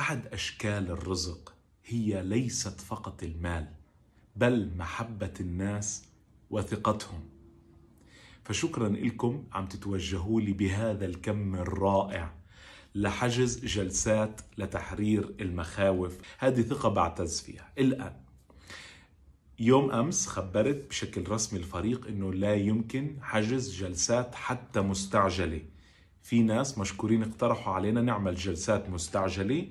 احد اشكال الرزق هي ليست فقط المال بل محبه الناس وثقتهم فشكرا لكم عم تتوجهوا لي بهذا الكم الرائع لحجز جلسات لتحرير المخاوف هذه ثقه بعتز فيها الان يوم امس خبرت بشكل رسمي الفريق انه لا يمكن حجز جلسات حتى مستعجله في ناس مشكورين اقترحوا علينا نعمل جلسات مستعجله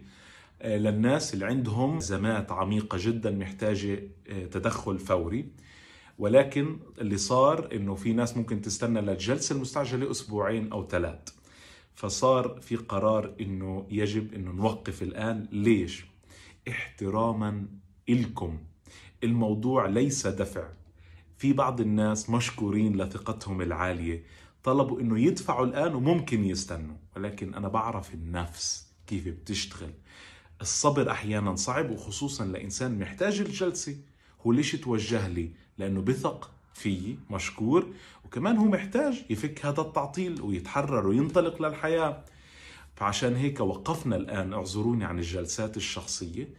آه، للناس اللي عندهم أزمات عميقة جدا محتاجة آه، تدخل فوري ولكن اللي صار انه في ناس ممكن تستنى للجلسة المستعجلة اسبوعين او ثلاث فصار في قرار انه يجب انه نوقف الان ليش؟ احتراما إلكم الموضوع ليس دفع في بعض الناس مشكورين لثقتهم العالية طلبوا انه يدفعوا الان وممكن يستنوا ولكن انا بعرف النفس كيف بتشتغل الصبر احيانا صعب وخصوصا لانسان محتاج الجلسه هو ليش توجه لي لانه بثق فيي مشكور وكمان هو محتاج يفك هذا التعطيل ويتحرر وينطلق للحياه فعشان هيك وقفنا الان اعذروني عن الجلسات الشخصيه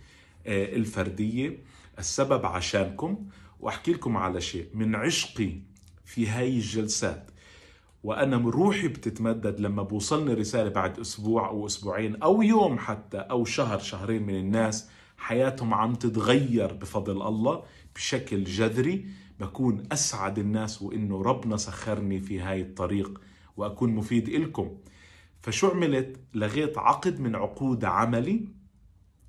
آه، الفرديه السبب عشانكم واحكي لكم على شيء من عشقي في هاي الجلسات وانا روحي بتتمدد لما بوصلني رساله بعد اسبوع او اسبوعين او يوم حتى او شهر شهرين من الناس حياتهم عم تتغير بفضل الله بشكل جذري بكون اسعد الناس وانه ربنا سخرني في هاي الطريق واكون مفيد إلكم فشو عملت لغيت عقد من عقود عملي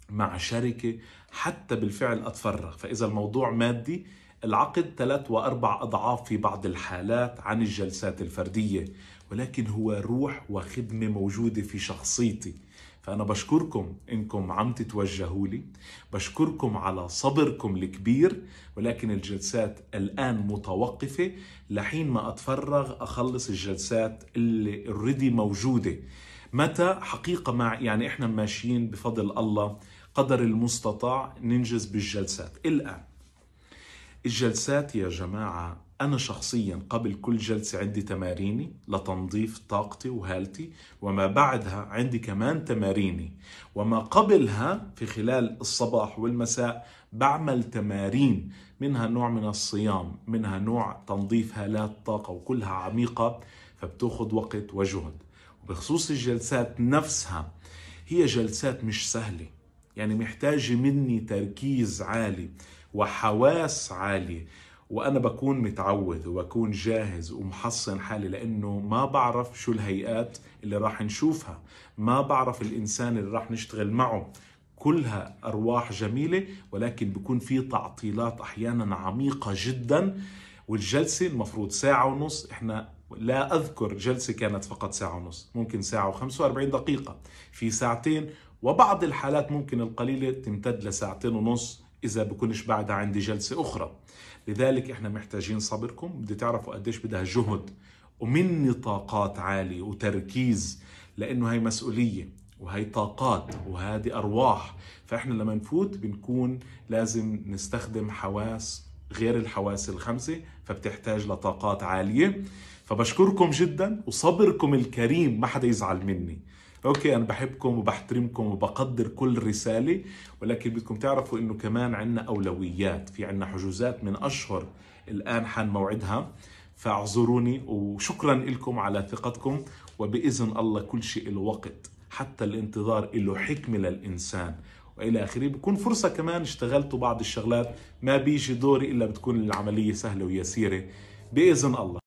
مع شركه حتى بالفعل اتفرغ فاذا الموضوع مادي العقد ثلاث وأربع أضعاف في بعض الحالات عن الجلسات الفردية ولكن هو روح وخدمة موجودة في شخصيتي فأنا بشكركم إنكم عم تتوجهوا لي بشكركم على صبركم الكبير ولكن الجلسات الآن متوقفة لحين ما أتفرغ أخلص الجلسات اللي اوريدي موجودة متى حقيقة مع يعني إحنا ماشيين بفضل الله قدر المستطاع ننجز بالجلسات الآن الجلسات يا جماعة أنا شخصيا قبل كل جلسة عندي تماريني لتنظيف طاقتي وهالتي وما بعدها عندي كمان تماريني وما قبلها في خلال الصباح والمساء بعمل تمارين منها نوع من الصيام منها نوع تنظيف هالات طاقة وكلها عميقة فبتأخذ وقت وجهد وبخصوص الجلسات نفسها هي جلسات مش سهله يعني محتاج مني تركيز عالي وحواس عالية وأنا بكون متعود وبكون جاهز ومحصن حالي لأنه ما بعرف شو الهيئات اللي راح نشوفها ما بعرف الإنسان اللي راح نشتغل معه كلها أرواح جميلة ولكن بكون في تعطيلات أحيانا عميقة جدا والجلسة المفروض ساعة ونص احنا لا أذكر جلسة كانت فقط ساعة ونص ممكن ساعة و45 دقيقة في ساعتين وبعض الحالات ممكن القليلة تمتد لساعتين ونص إذا بكونش بعدها عندي جلسة أخرى لذلك إحنا محتاجين صبركم بدي تعرفوا قديش بدها جهد ومني طاقات عالية وتركيز لأنه هاي مسؤولية وهي طاقات وهذه أرواح فإحنا لما نفوت بنكون لازم نستخدم حواس غير الحواس الخمسة فبتحتاج لطاقات عالية فبشكركم جدا وصبركم الكريم ما حدا يزعل مني اوكي انا بحبكم وبحترمكم وبقدر كل رساله ولكن بدكم تعرفوا انه كمان عندنا اولويات في عندنا حجوزات من اشهر الان حان موعدها فاعذروني وشكرا لكم على ثقتكم وباذن الله كل شيء الوقت وقت حتى الانتظار له حكمه للانسان والى اخره بكون فرصه كمان اشتغلتوا بعض الشغلات ما بيجي دوري الا بتكون العمليه سهله ويسيره باذن الله